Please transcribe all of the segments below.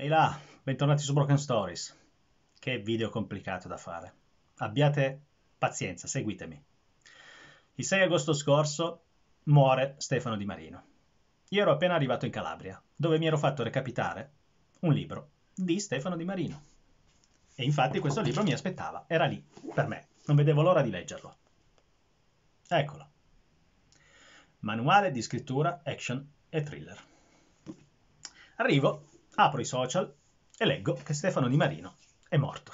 Ehi là, bentornati su Broken Stories. Che video complicato da fare. Abbiate pazienza, seguitemi. Il 6 agosto scorso muore Stefano Di Marino. Io ero appena arrivato in Calabria, dove mi ero fatto recapitare un libro di Stefano Di Marino. E infatti questo libro mi aspettava, era lì, per me. Non vedevo l'ora di leggerlo. Eccolo. Manuale di scrittura, action e thriller. Arrivo apro i social e leggo che Stefano Di Marino è morto.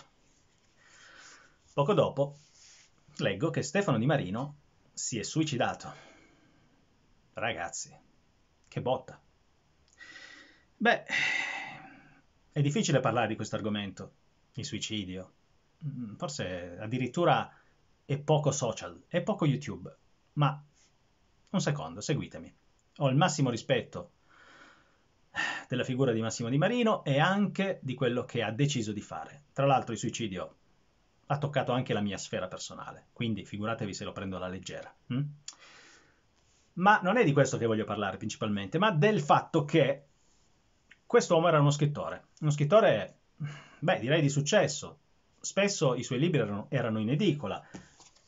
Poco dopo leggo che Stefano Di Marino si è suicidato. Ragazzi, che botta. Beh, è difficile parlare di questo argomento, il suicidio. Mm, forse addirittura è poco social, è poco YouTube. Ma un secondo, seguitemi. Ho il massimo rispetto della figura di Massimo Di Marino e anche di quello che ha deciso di fare. Tra l'altro il suicidio ha toccato anche la mia sfera personale, quindi figuratevi se lo prendo alla leggera. Hm? Ma non è di questo che voglio parlare principalmente, ma del fatto che quest'uomo era uno scrittore, uno scrittore, beh, direi di successo. Spesso i suoi libri erano, erano in edicola,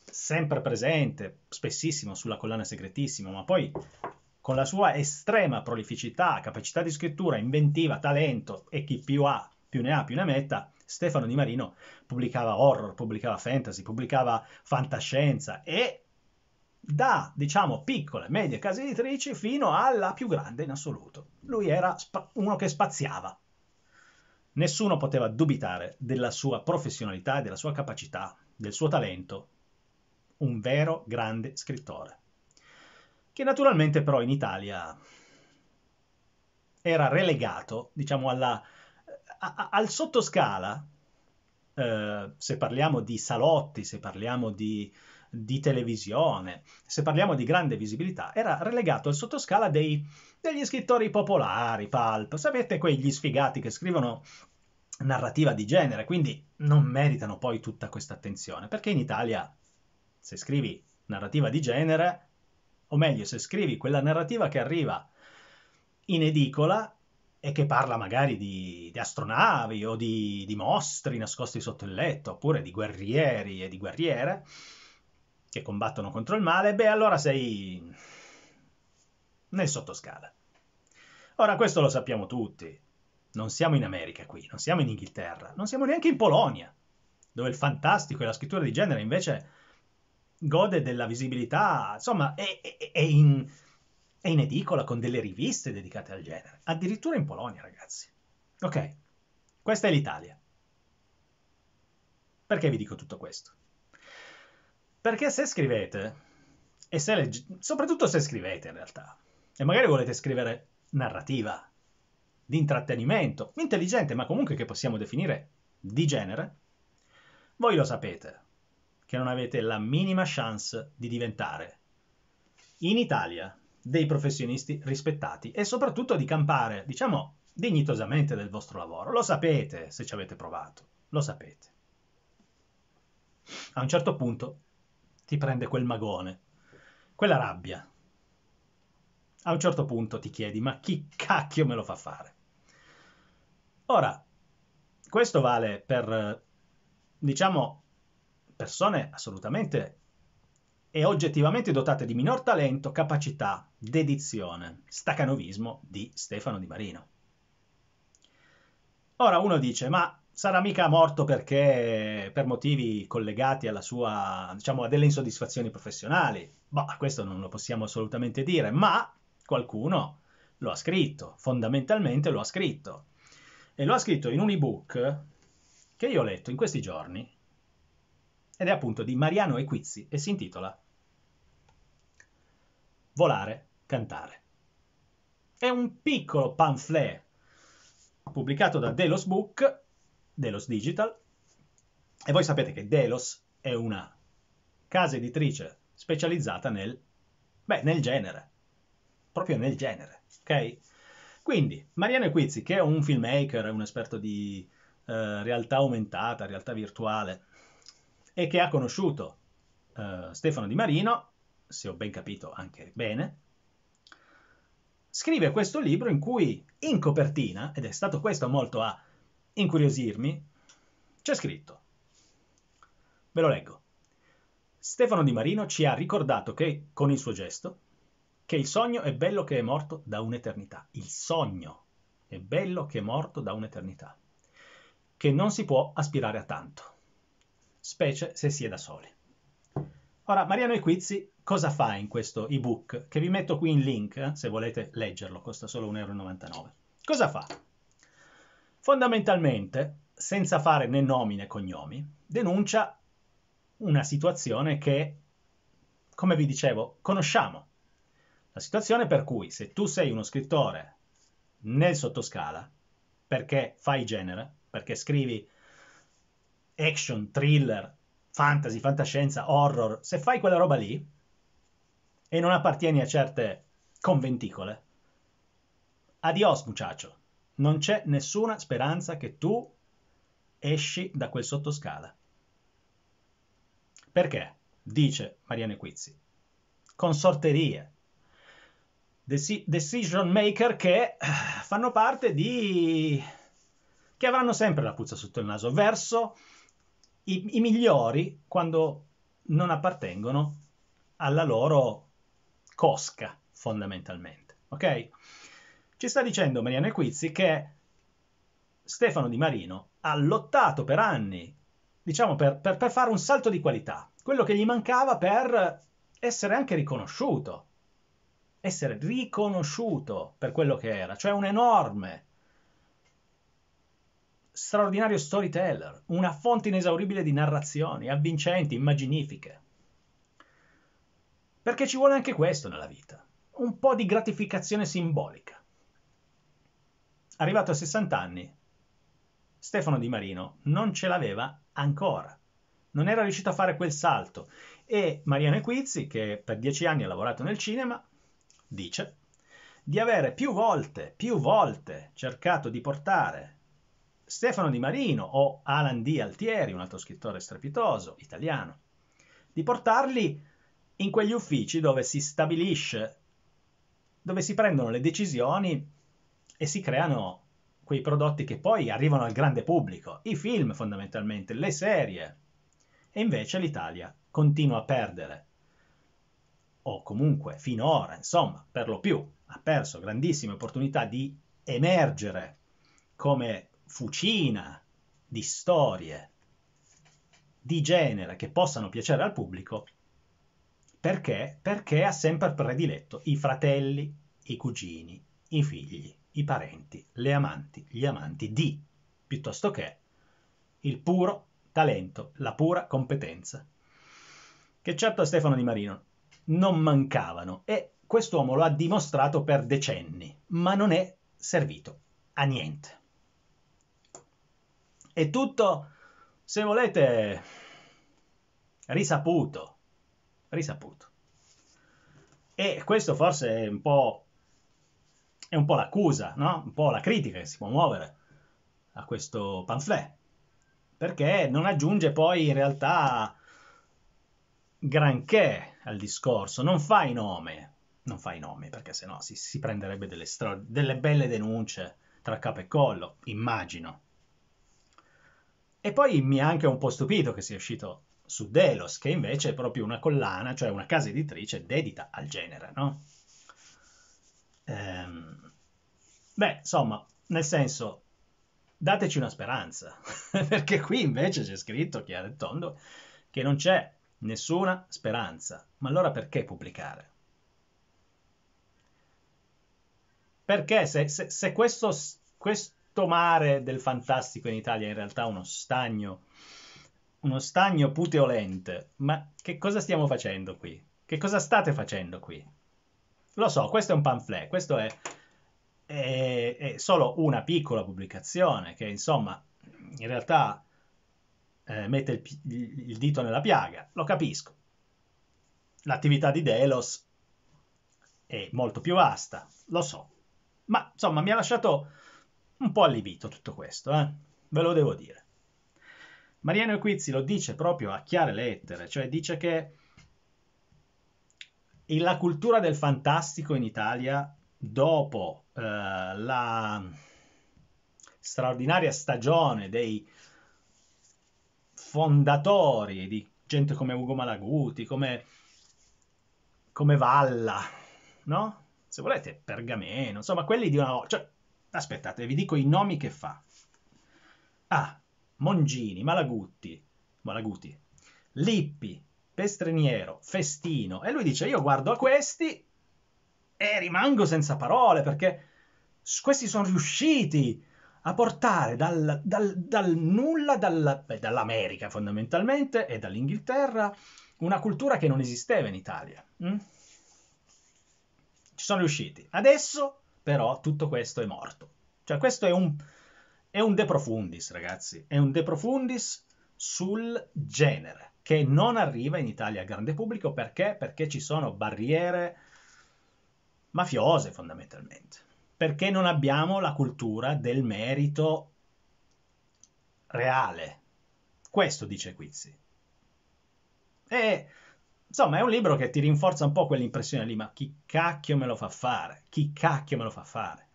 sempre presente, spessissimo sulla collana segretissima, ma poi con la sua estrema prolificità, capacità di scrittura, inventiva, talento e chi più ha, più ne ha, più ne metta, Stefano Di Marino pubblicava horror, pubblicava fantasy, pubblicava fantascienza e da, diciamo, piccole, medie case editrici fino alla più grande in assoluto. Lui era uno che spaziava. Nessuno poteva dubitare della sua professionalità della sua capacità, del suo talento. Un vero grande scrittore che naturalmente però in Italia era relegato, diciamo, alla, a, a, al sottoscala, eh, se parliamo di salotti, se parliamo di, di, televisione, se parliamo di grande visibilità, era relegato al sottoscala dei, degli scrittori popolari, pulp, sapete quegli sfigati che scrivono narrativa di genere, quindi non meritano poi tutta questa attenzione, perché in Italia se scrivi narrativa di genere o meglio, se scrivi quella narrativa che arriva in edicola e che parla magari di, di astronavi o di, di, mostri nascosti sotto il letto, oppure di guerrieri e di guerriere che combattono contro il male, beh allora sei nel sottoscala. Ora questo lo sappiamo tutti, non siamo in America qui, non siamo in Inghilterra, non siamo neanche in Polonia, dove il fantastico e la scrittura di genere invece gode della visibilità, insomma, è, è, in, è, in, edicola con delle riviste dedicate al genere, addirittura in Polonia, ragazzi. Ok, questa è l'Italia. Perché vi dico tutto questo? Perché se scrivete, e se legge, soprattutto se scrivete in realtà, e magari volete scrivere narrativa, di intrattenimento, intelligente, ma comunque che possiamo definire di genere, voi lo sapete, che non avete la minima chance di diventare. In Italia, dei professionisti rispettati e soprattutto di campare, diciamo, dignitosamente del vostro lavoro. Lo sapete se ci avete provato, lo sapete. A un certo punto ti prende quel magone, quella rabbia. A un certo punto ti chiedi, ma chi cacchio me lo fa fare? Ora, questo vale per, diciamo, persone assolutamente e oggettivamente dotate di minor talento, capacità, dedizione, stacanovismo di Stefano Di Marino. Ora uno dice, ma sarà mica morto perché per motivi collegati alla sua, diciamo, a delle insoddisfazioni professionali? Boh, questo non lo possiamo assolutamente dire, ma qualcuno lo ha scritto, fondamentalmente lo ha scritto. E lo ha scritto in un ebook che io ho letto in questi giorni, ed è appunto di Mariano Equizzi e si intitola Volare, cantare. È un piccolo pamphlet pubblicato da Delos Book, Delos Digital, e voi sapete che Delos è una casa editrice specializzata nel, beh, nel genere, proprio nel genere, ok? Quindi, Mariano Equizzi, che è un filmmaker, è un esperto di eh, realtà aumentata, realtà virtuale, e che ha conosciuto eh, Stefano Di Marino, se ho ben capito anche bene, scrive questo libro in cui in copertina, ed è stato questo molto a incuriosirmi, c'è scritto, ve lo leggo, Stefano Di Marino ci ha ricordato che, con il suo gesto, che il sogno è bello che è morto da un'eternità. Il sogno è bello che è morto da un'eternità. Che non si può aspirare a tanto specie se si è da soli. Ora, Mariano Equizzi cosa fa in questo ebook? Che vi metto qui in link, eh, se volete leggerlo, costa solo 1,99 euro. Cosa fa? Fondamentalmente, senza fare né nomi né cognomi, denuncia una situazione che, come vi dicevo, conosciamo. La situazione per cui se tu sei uno scrittore nel sottoscala, perché fai genere, perché scrivi action, thriller, fantasy, fantascienza, horror, se fai quella roba lì e non appartieni a certe conventicole, adios muchacho, non c'è nessuna speranza che tu esci da quel sottoscala. Perché? Dice Mariano Equizzi. Consorterie. Deci- decision maker che eh, fanno parte di... che avranno sempre la puzza sotto il naso verso i, i migliori quando non appartengono alla loro cosca, fondamentalmente. Ok? Ci sta dicendo Mariano Equizzi che Stefano Di Marino ha lottato per anni, diciamo, per, per, per fare un salto di qualità, quello che gli mancava per essere anche riconosciuto, essere riconosciuto per quello che era, cioè un enorme straordinario storyteller, una fonte inesauribile di narrazioni, avvincenti, immaginifiche. Perché ci vuole anche questo nella vita, un po' di gratificazione simbolica. Arrivato a 60 anni, Stefano Di Marino non ce l'aveva ancora, non era riuscito a fare quel salto e Mariano Equizzi, che per dieci anni ha lavorato nel cinema, dice di avere più volte, più volte cercato di portare Stefano Di Marino o Alan D. Altieri, un altro scrittore strepitoso italiano, di portarli in quegli uffici dove si stabilisce, dove si prendono le decisioni e si creano quei prodotti che poi arrivano al grande pubblico, i film fondamentalmente, le serie. E invece l'Italia continua a perdere, o comunque finora, insomma, per lo più, ha perso grandissime opportunità di emergere come fucina di storie di genere che possano piacere al pubblico perché? Perché ha sempre prediletto i fratelli, i cugini, i figli, i parenti, le amanti, gli amanti di, piuttosto che il puro talento, la pura competenza, che certo a Stefano Di Marino non mancavano e quest'uomo lo ha dimostrato per decenni, ma non è servito a niente. È tutto, se volete, risaputo. Risaputo. E questo forse è un po', è un po l'accusa, no? un po' la critica che si può muovere a questo pamphlet, perché non aggiunge poi in realtà granché al discorso, non fa i nomi, non fa i nomi perché sennò si, si prenderebbe delle, delle belle denunce tra capo e collo, immagino. E poi mi ha anche un po' stupito che sia uscito su Delos, che invece è proprio una collana, cioè una casa editrice dedita al genere, no? Ehm, beh, insomma, nel senso, dateci una speranza, perché qui invece c'è scritto chiaro e tondo che non c'è nessuna speranza. Ma allora perché pubblicare? Perché se, se, se questo, questo questo mare del fantastico in Italia in realtà uno stagno, uno stagno puteolente. Ma che cosa stiamo facendo qui? Che cosa state facendo qui? Lo so, questo è un pamphlet, questo è, è, è solo una piccola pubblicazione che insomma in realtà eh, mette il, il dito nella piaga, lo capisco. L'attività di Delos è molto più vasta, lo so. Ma insomma mi ha lasciato un po' allibito tutto questo, eh? ve lo devo dire. Mariano Equizzi lo dice proprio a chiare lettere, cioè dice che la cultura del fantastico in Italia, dopo eh, la straordinaria stagione dei fondatori di gente come Ugo Malaguti, come, come Valla, no? Se volete, Pergameno, insomma, quelli di una... Cioè, Aspettate, vi dico i nomi che fa. A. Mongini, Malagutti, Malaguti, Lippi, Pestreniero, Festino. E lui dice, io guardo a questi e rimango senza parole perché questi sono riusciti a portare dal, dal, dal nulla, dal, beh, dall'America fondamentalmente e dall'Inghilterra, una cultura che non esisteva in Italia. Mm? Ci sono riusciti. Adesso però tutto questo è morto. Cioè questo è un, è un de profundis, ragazzi, è un de profundis sul genere, che non arriva in Italia al grande pubblico perché? Perché ci sono barriere mafiose fondamentalmente, perché non abbiamo la cultura del merito reale. Questo dice Quizzi. E Insomma, è un libro che ti rinforza un po' quell'impressione lì, ma chi cacchio me lo fa fare? Chi cacchio me lo fa fare?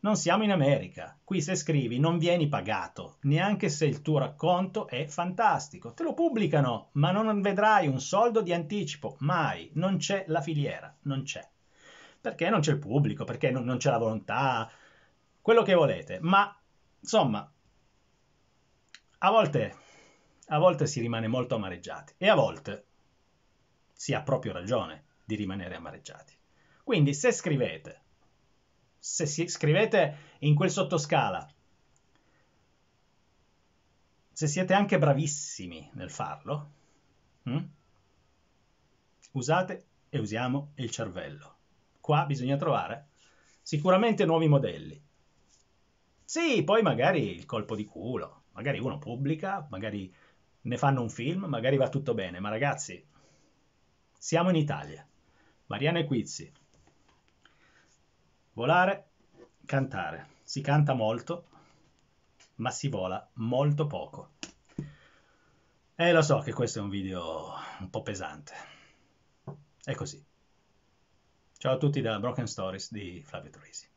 Non siamo in America. Qui se scrivi non vieni pagato, neanche se il tuo racconto è fantastico. Te lo pubblicano, ma non vedrai un soldo di anticipo, mai. Non c'è la filiera, non c'è. Perché non c'è il pubblico, perché non, non c'è la volontà, quello che volete. Ma, insomma, a volte, a volte si rimane molto amareggiati e a volte si ha proprio ragione di rimanere amareggiati. Quindi se scrivete, se scrivete in quel sottoscala, se siete anche bravissimi nel farlo, hm? usate e usiamo il cervello. Qua bisogna trovare sicuramente nuovi modelli. Sì, poi magari il colpo di culo, magari uno pubblica, magari ne fanno un film, magari va tutto bene, ma ragazzi, siamo in Italia. Mariana Equizzi. Volare, cantare. Si canta molto, ma si vola molto poco. E eh, lo so che questo è un video un po' pesante. È così. Ciao a tutti da Broken Stories di Flavio Torisi.